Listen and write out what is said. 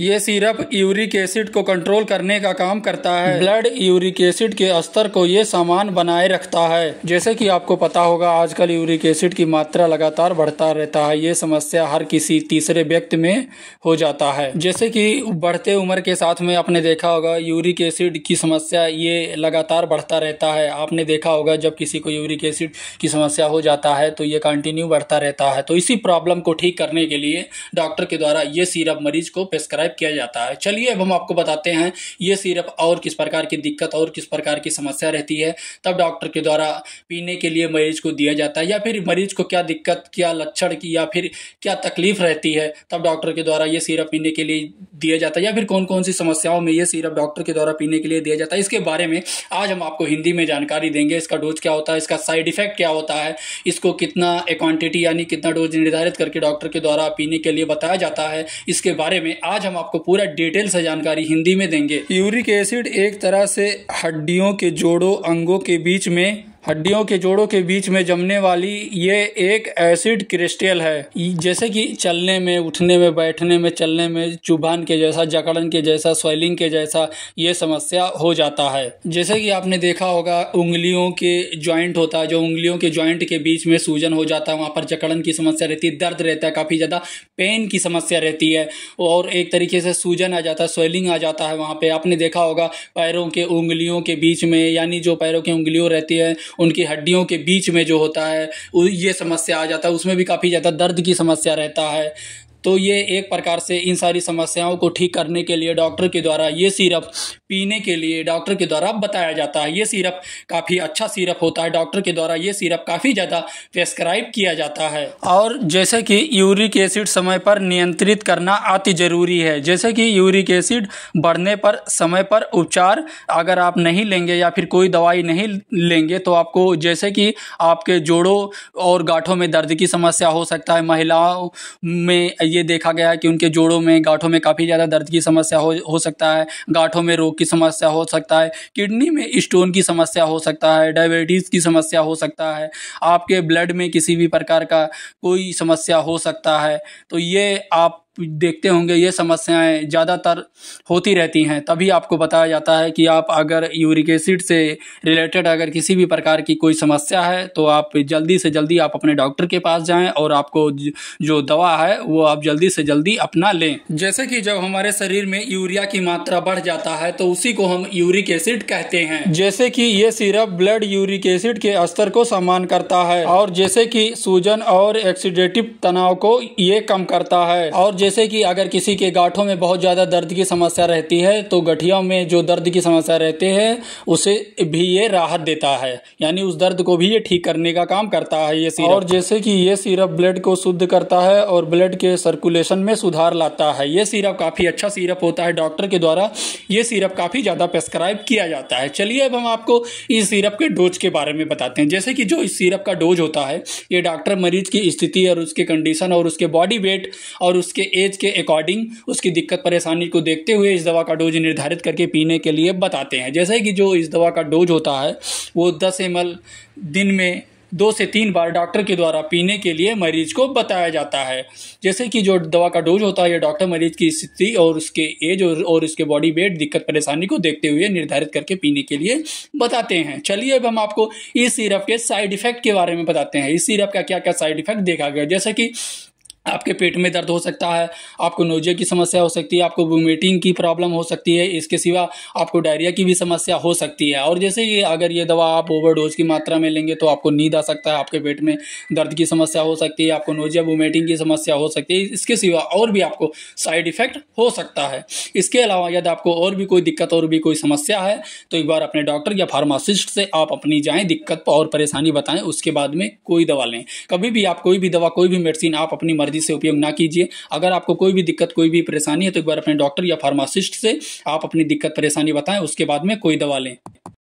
ये syrup uric acid को control करने का काम करता है ब्लड यूरिक एसिड के स्तर को ये सामान बनाए रखता है जैसे कि आपको पता होगा आजकल यूरिक एसिड की मात्रा लगातार बढ़ता रहता है ये समस्या हर किसी तीसरे व्यक्ति में हो जाता है जैसे कि बढ़ते उम्र के साथ में आपने देखा होगा यूरिक एसिड की समस्या ये लगातार बढ़ता रहता है आपने देखा होगा जब किसी को यूरिक एसिड की समस्या हो जाता है तो ये कंटिन्यू बढ़ता रहता है तो इसी प्रॉब्लम को ठीक करने के लिए डॉक्टर के द्वारा ये सीरप मरीज को पेश सब्सक्राइब किया जाता है चलिए अब हम आपको बताते हैं ये सिरप और किस प्रकार की दिक्कत और किस प्रकार की समस्या रहती है तब डॉक्टर के द्वारा पीने के लिए मरीज को दिया जाता है या फिर मरीज को क्या दिक्कत क्या लक्षण की या फिर क्या तकलीफ रहती है तब डॉक्टर के द्वारा ये सिरप पीने के लिए दिया जाता है या फिर कौन कौन सी समस्याओं में ये सिरप डॉक्टर के द्वारा पीने के लिए दिया जाता है इसके बारे में आज हम आपको हिंदी में जानकारी देंगे इसका डोज क्या होता है इसका साइड इफेक्ट क्या होता है इसको कितना क्वांटिटी यानी कितना डोज निर्धारित करके डॉक्टर के द्वारा पीने के लिए बताया जाता है इसके बारे में आज हम हम आपको पूरा डिटेल से जानकारी हिंदी में देंगे यूरिक एसिड एक तरह से हड्डियों के जोड़ों अंगों के बीच में हड्डियों के जोड़ों के बीच में जमने वाली ये एक एसिड क्रिस्टल है जैसे कि चलने में उठने में बैठने में चलने में चुभान के जैसा जकड़न के जैसा स्वेलिंग के जैसा ये समस्या हो जाता है जैसे कि आपने देखा होगा उंगलियों के ज्वाइंट होता है जो उंगलियों के ज्वाइंट के बीच में सूजन हो जाता है वहाँ पर जकड़न की समस्या रहती है दर्द रहता है काफ़ी ज़्यादा पेन की समस्या रहती है और एक तरीके से सूजन आ जाता है स्वेलिंग आ जाता है वहाँ पर आपने देखा होगा पैरों के उंगलियों के बीच में यानी जो पैरों की उंगलियों रहती है उनकी हड्डियों के बीच में जो होता है ये समस्या आ जाता है उसमें भी काफ़ी ज़्यादा दर्द की समस्या रहता है तो ये एक प्रकार से इन सारी समस्याओं को ठीक करने के लिए डॉक्टर के द्वारा ये सिरप पीने के लिए डॉक्टर के द्वारा बताया जाता है ये सिरप काफ़ी अच्छा सिरप होता है डॉक्टर के द्वारा ये सिरप काफ़ी ज़्यादा प्रेस्क्राइब किया जाता है और जैसे कि यूरिक एसिड समय पर नियंत्रित करना अति ज़रूरी है जैसे कि यूरिक एसिड बढ़ने पर समय पर उपचार अगर आप नहीं लेंगे या फिर कोई दवाई नहीं लेंगे तो आपको जैसे कि आपके जोड़ों और गाठों में दर्द की समस्या हो सकता है महिलाओं में ये देखा गया है कि उनके जोड़ों में गांठों में काफ़ी ज़्यादा दर्द की समस्या हो हो सकता है गांठों में रोग की समस्या हो सकता है किडनी में स्टोन की समस्या हो सकता है डायबिटीज़ की समस्या हो सकता है आपके ब्लड में किसी भी प्रकार का कोई समस्या हो सकता है तो ये आप देखते होंगे ये समस्याएं ज़्यादातर होती रहती हैं तभी आपको बताया जाता है कि आप अगर यूरिक एसिड से रिलेटेड अगर किसी भी प्रकार की कोई समस्या है तो आप जल्दी से जल्दी आप अपने डॉक्टर के पास जाएं और आपको जो दवा है वो आप जल्दी से जल्दी अपना लें जैसे कि जब हमारे शरीर में यूरिया की मात्रा बढ़ जाता है तो उसी को हम यूरिक एसिड कहते हैं जैसे कि ये सिरप ब्लड यूरिक एसिड के स्तर को समान करता है और जैसे कि सूजन और एक्सीडेटिव तनाव को ये कम करता है और जैसे कि अगर किसी के गांठों में बहुत ज़्यादा दर्द की समस्या रहती है तो गठिया में जो दर्द की समस्या रहती है उसे भी ये राहत देता है यानी उस दर्द को भी ये ठीक करने का काम करता है ये सीरप और जैसे कि ये सीरप ब्लड को शुद्ध करता है और ब्लड के सर्कुलेशन में सुधार लाता है ये सीरप काफ़ी अच्छा सीरप होता है डॉक्टर के द्वारा ये सीरप काफ़ी ज़्यादा प्रेस्क्राइब किया जाता है चलिए अब हम आपको इस सीरप के डोज के बारे में बताते हैं जैसे कि जो इस सीरप का डोज होता है ये डॉक्टर मरीज की स्थिति और उसके कंडीशन और उसके बॉडी वेट और उसके एज के अकॉर्डिंग उसकी दिक्कत परेशानी को देखते हुए इस दवा का डोज निर्धारित करके पीने के लिए बताते हैं जैसे कि जो इस दवा का डोज होता है वो दस एम दिन में दो से तीन बार डॉक्टर के द्वारा पीने के लिए मरीज को बताया जाता है जैसे कि जो दवा का डोज होता है ये डॉक्टर मरीज की स्थिति और उसके एज और, और उसके बॉडी वेट दिक्कत परेशानी को देखते हुए निर्धारित करके पीने के लिए बताते हैं चलिए अब हम आपको इस सिरप के साइड इफेक्ट के बारे में बताते हैं इस सिरप का क्या क्या साइड इफेक्ट देखा गया जैसे कि आपके पेट में दर्द हो सकता है आपको नोजिया की समस्या हो सकती है आपको वोमिटिंग की प्रॉब्लम हो सकती है इसके सिवा आपको डायरिया की भी समस्या हो सकती है और जैसे ये अगर ये दवा आप ओवरडोज की मात्रा में लेंगे तो आपको नींद आ सकता है आपके पेट में दर्द की समस्या हो सकती है आपको नोजिया वोमिटिंग की समस्या हो सकती है इसके सिवा और भी आपको साइड इफेक्ट हो सकता है इसके अलावा यदि आपको और भी कोई दिक्कत और भी कोई समस्या है तो एक बार अपने डॉक्टर या फार्मासिस्ट से आप अपनी जाएँ दिक्कत और परेशानी बताएँ उसके बाद में कोई दवा लें कभी भी आप कोई भी दवा कोई भी मेडिसिन आप अपनी मर्जी जल्दी से उपयोग ना कीजिए अगर आपको कोई भी दिक्कत कोई भी परेशानी है तो एक बार अपने डॉक्टर या फार्मासिस्ट से आप अपनी दिक्कत परेशानी बताएं उसके बाद में कोई दवा लें